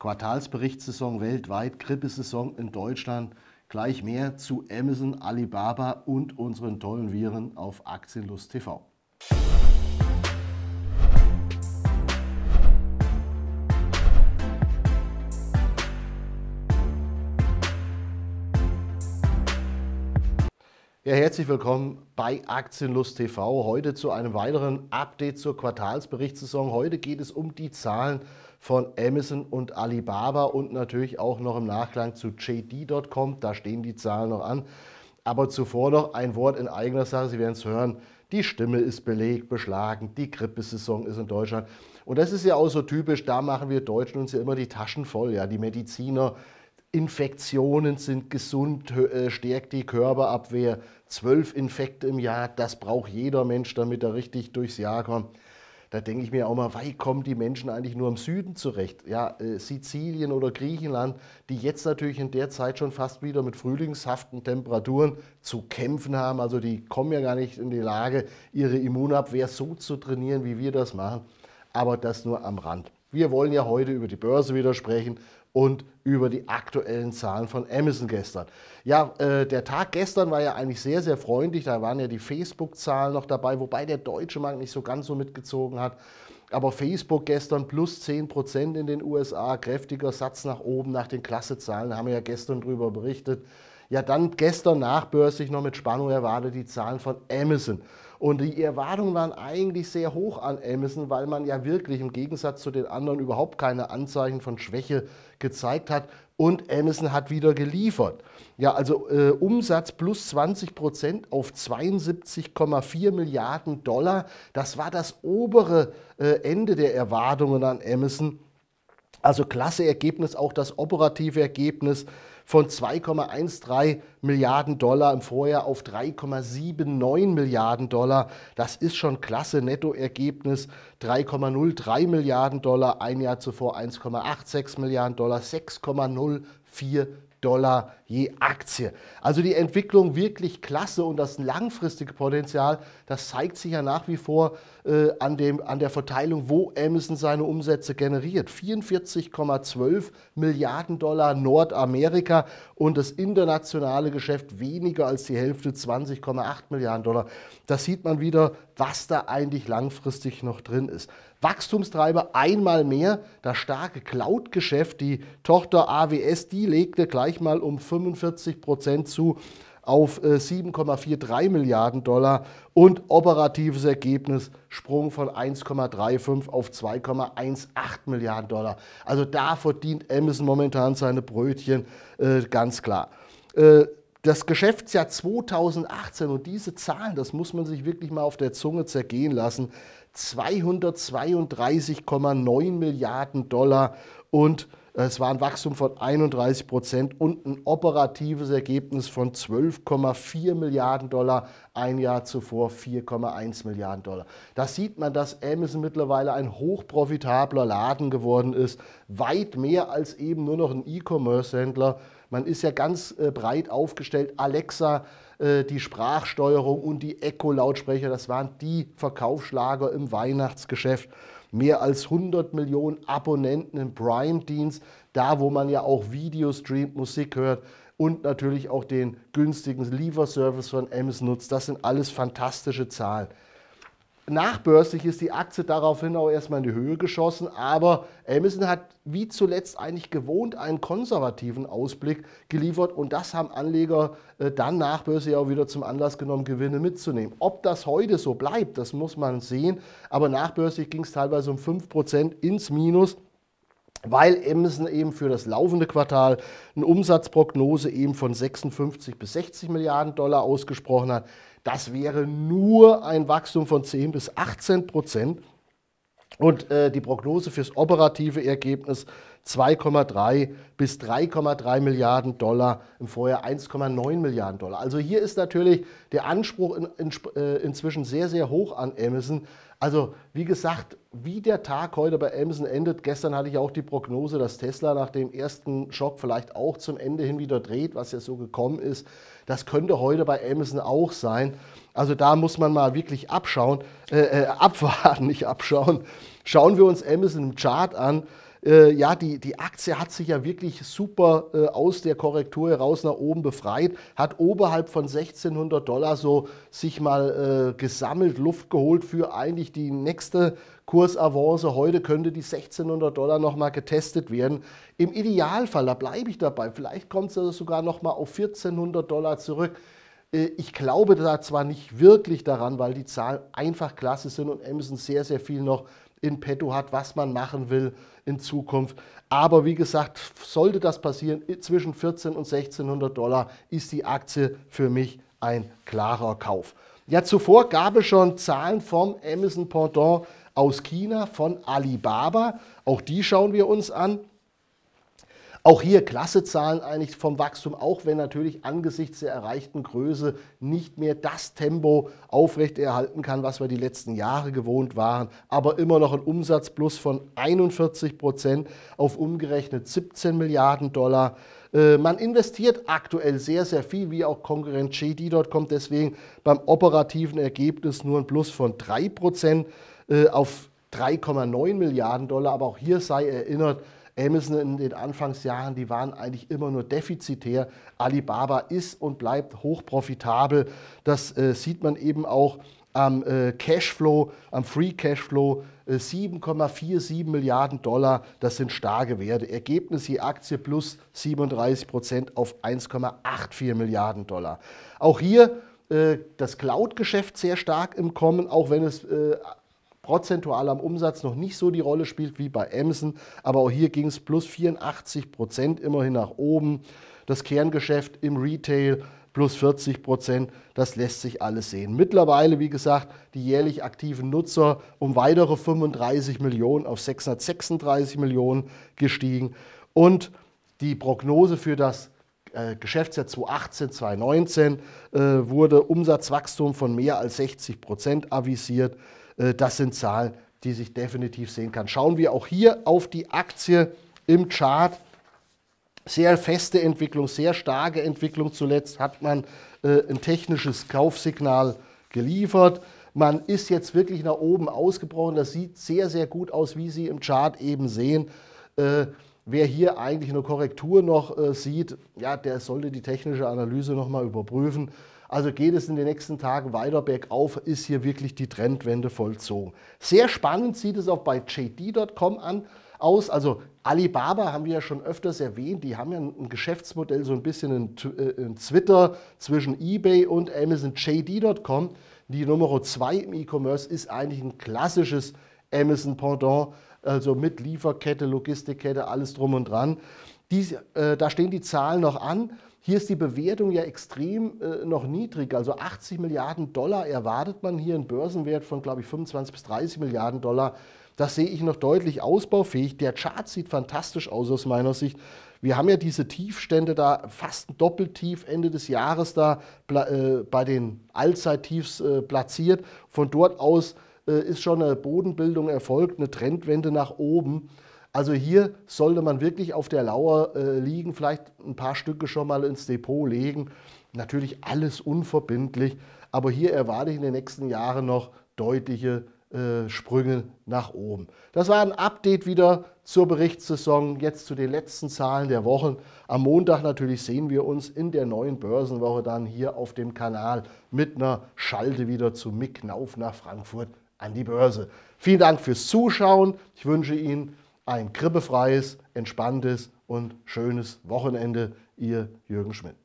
Quartalsberichtssaison weltweit, Grippesaison in Deutschland. Gleich mehr zu Amazon, Alibaba und unseren tollen Viren auf Aktienlust TV. Ja, herzlich willkommen bei Aktienlust TV. Heute zu einem weiteren Update zur Quartalsberichtssaison. Heute geht es um die Zahlen von Amazon und Alibaba und natürlich auch noch im Nachklang zu JD.com. Da stehen die Zahlen noch an. Aber zuvor noch ein Wort in eigener Sache. Sie werden es hören. Die Stimme ist belegt, beschlagen. Die Grippesaison ist in Deutschland. Und das ist ja auch so typisch. Da machen wir Deutschen uns ja immer die Taschen voll. Ja, die Mediziner. Infektionen sind gesund, äh, stärkt die Körperabwehr. Zwölf Infekte im Jahr, das braucht jeder Mensch, damit er richtig durchs Jahr kommt. Da denke ich mir auch mal, wei kommen die Menschen eigentlich nur im Süden zurecht? Ja, äh, Sizilien oder Griechenland, die jetzt natürlich in der Zeit schon fast wieder mit frühlingshaften Temperaturen zu kämpfen haben. Also die kommen ja gar nicht in die Lage, ihre Immunabwehr so zu trainieren, wie wir das machen. Aber das nur am Rand. Wir wollen ja heute über die Börse wieder sprechen und über die aktuellen Zahlen von Amazon gestern. Ja, äh, der Tag gestern war ja eigentlich sehr, sehr freundlich. Da waren ja die Facebook-Zahlen noch dabei, wobei der deutsche Markt nicht so ganz so mitgezogen hat. Aber Facebook gestern plus 10% in den USA, kräftiger Satz nach oben nach den Klassezahlen, haben wir ja gestern drüber berichtet. Ja, dann gestern nachbörslich noch mit Spannung erwartet die Zahlen von Amazon. Und die Erwartungen waren eigentlich sehr hoch an Amazon, weil man ja wirklich im Gegensatz zu den anderen überhaupt keine Anzeichen von Schwäche gezeigt hat. Und Amazon hat wieder geliefert. Ja, also äh, Umsatz plus 20 Prozent auf 72,4 Milliarden Dollar. Das war das obere äh, Ende der Erwartungen an Amazon. Also klasse Ergebnis, auch das operative Ergebnis von 2,13 Milliarden Dollar im Vorjahr auf 3,79 Milliarden Dollar. Das ist schon klasse Nettoergebnis. 3,03 Milliarden Dollar, ein Jahr zuvor 1,86 Milliarden Dollar, 6,04 Dollar je Aktie. Also die Entwicklung wirklich klasse und das langfristige Potenzial, das zeigt sich ja nach wie vor äh, an, dem, an der Verteilung, wo Amazon seine Umsätze generiert. 44,12 Milliarden Dollar Nordamerika, China und das internationale Geschäft weniger als die Hälfte, 20,8 Milliarden Dollar. Da sieht man wieder, was da eigentlich langfristig noch drin ist. Wachstumstreiber einmal mehr das starke Cloud-Geschäft. Die Tochter AWS, die legte gleich mal um 45 Prozent zu auf 7,43 äh, Milliarden Dollar und operatives Ergebnis Sprung von 1,35 auf 2,18 Milliarden Dollar. Also da verdient Amazon momentan seine Brötchen, äh, ganz klar. Äh, das Geschäftsjahr 2018 und diese Zahlen, das muss man sich wirklich mal auf der Zunge zergehen lassen, 232,9 Milliarden Dollar und es war ein Wachstum von 31 Prozent und ein operatives Ergebnis von 12,4 Milliarden Dollar, ein Jahr zuvor 4,1 Milliarden Dollar. Da sieht man, dass Amazon mittlerweile ein hochprofitabler Laden geworden ist, weit mehr als eben nur noch ein E-Commerce-Händler. Man ist ja ganz äh, breit aufgestellt. Alexa, äh, die Sprachsteuerung und die Echo-Lautsprecher, das waren die Verkaufsschlager im Weihnachtsgeschäft mehr als 100 Millionen Abonnenten im Prime-Dienst, da wo man ja auch Video streamt, Musik hört und natürlich auch den günstigen Lieferservice von Ems nutzt. Das sind alles fantastische Zahlen. Nachbörslich ist die Aktie daraufhin auch erstmal in die Höhe geschossen, aber Amazon hat wie zuletzt eigentlich gewohnt einen konservativen Ausblick geliefert und das haben Anleger äh, dann nachbörslich auch wieder zum Anlass genommen, Gewinne mitzunehmen. Ob das heute so bleibt, das muss man sehen, aber nachbörslich ging es teilweise um 5% ins Minus weil Emsen eben für das laufende Quartal eine Umsatzprognose eben von 56 bis 60 Milliarden Dollar ausgesprochen hat. Das wäre nur ein Wachstum von 10 bis 18 Prozent. Und äh, die Prognose fürs operative Ergebnis 2,3 bis 3,3 Milliarden Dollar, im Vorjahr 1,9 Milliarden Dollar. Also hier ist natürlich der Anspruch in, in, äh, inzwischen sehr, sehr hoch an Amazon. Also wie gesagt, wie der Tag heute bei Amazon endet, gestern hatte ich auch die Prognose, dass Tesla nach dem ersten Schock vielleicht auch zum Ende hin wieder dreht, was ja so gekommen ist. Das könnte heute bei Amazon auch sein. Also da muss man mal wirklich abschauen, äh, äh abwarten, nicht abschauen. Schauen wir uns Amazon im Chart an äh, ja, die, die Aktie hat sich ja wirklich super äh, aus der Korrektur heraus nach oben befreit, hat oberhalb von 1600 Dollar so sich mal äh, gesammelt, Luft geholt für eigentlich die nächste Kursavance. Heute könnte die 1600 Dollar nochmal getestet werden. Im Idealfall, da bleibe ich dabei, vielleicht kommt es also sogar nochmal auf 1400 Dollar zurück. Äh, ich glaube da zwar nicht wirklich daran, weil die Zahlen einfach klasse sind und Amazon sehr, sehr viel noch in petto hat, was man machen will in Zukunft. Aber wie gesagt, sollte das passieren, zwischen 14 und 1600 Dollar ist die Aktie für mich ein klarer Kauf. Ja, zuvor gab es schon Zahlen vom Amazon Pendant aus China, von Alibaba. Auch die schauen wir uns an. Auch hier klasse Zahlen eigentlich vom Wachstum, auch wenn natürlich angesichts der erreichten Größe nicht mehr das Tempo aufrechterhalten kann, was wir die letzten Jahre gewohnt waren. Aber immer noch ein Umsatzplus von 41 Prozent auf umgerechnet 17 Milliarden Dollar. Äh, man investiert aktuell sehr, sehr viel, wie auch Konkurrent JD.com. Deswegen beim operativen Ergebnis nur ein Plus von 3% äh, auf 3,9 Milliarden Dollar. Aber auch hier sei erinnert, Amazon in den Anfangsjahren, die waren eigentlich immer nur defizitär. Alibaba ist und bleibt hochprofitabel. Das äh, sieht man eben auch am äh, Cashflow, am Free Cashflow. 7,47 äh, Milliarden Dollar, das sind starke Werte. Ergebnis je Aktie plus 37 Prozent auf 1,84 Milliarden Dollar. Auch hier äh, das Cloud-Geschäft sehr stark im Kommen, auch wenn es äh, prozentual am Umsatz noch nicht so die Rolle spielt wie bei Emsen. Aber auch hier ging es plus 84 Prozent immerhin nach oben. Das Kerngeschäft im Retail plus 40 Prozent, das lässt sich alles sehen. Mittlerweile, wie gesagt, die jährlich aktiven Nutzer um weitere 35 Millionen auf 636 Millionen gestiegen. Und die Prognose für das äh, Geschäftsjahr 2018, 2019 äh, wurde Umsatzwachstum von mehr als 60 Prozent avisiert. Äh, das sind Zahlen, die sich definitiv sehen kann. Schauen wir auch hier auf die Aktie im Chart. Sehr feste Entwicklung, sehr starke Entwicklung. Zuletzt hat man ein technisches Kaufsignal geliefert. Man ist jetzt wirklich nach oben ausgebrochen. Das sieht sehr, sehr gut aus, wie Sie im Chart eben sehen Wer hier eigentlich eine Korrektur noch äh, sieht, ja, der sollte die technische Analyse nochmal überprüfen. Also geht es in den nächsten Tagen weiter bergauf, ist hier wirklich die Trendwende vollzogen. Sehr spannend sieht es auch bei JD.com an aus. Also Alibaba haben wir ja schon öfters erwähnt, die haben ja ein Geschäftsmodell, so ein bisschen ein, äh, ein Twitter zwischen eBay und Amazon. JD.com, die Nummer 2 im E-Commerce, ist eigentlich ein klassisches Amazon-Pendant also mit Lieferkette, Logistikkette, alles drum und dran. Dies, äh, da stehen die Zahlen noch an. Hier ist die Bewertung ja extrem äh, noch niedrig. Also 80 Milliarden Dollar erwartet man hier, einen Börsenwert von, glaube ich, 25 bis 30 Milliarden Dollar. Das sehe ich noch deutlich ausbaufähig. Der Chart sieht fantastisch aus aus meiner Sicht. Wir haben ja diese Tiefstände da, fast ein Doppeltief Ende des Jahres da äh, bei den Allzeittiefs äh, platziert. Von dort aus äh, ist schon eine Bodenbildung erfolgt, eine Trendwende nach oben. Also hier sollte man wirklich auf der Lauer äh, liegen, vielleicht ein paar Stücke schon mal ins Depot legen. Natürlich alles unverbindlich, aber hier erwarte ich in den nächsten Jahren noch deutliche äh, Sprünge nach oben. Das war ein Update wieder zur Berichtssaison, jetzt zu den letzten Zahlen der Wochen. Am Montag natürlich sehen wir uns in der neuen Börsenwoche dann hier auf dem Kanal mit einer Schalte wieder zu Mick Knauf nach Frankfurt an die Börse. Vielen Dank fürs Zuschauen. Ich wünsche Ihnen ein kribbefreies, entspanntes und schönes Wochenende. Ihr Jürgen Schmidt.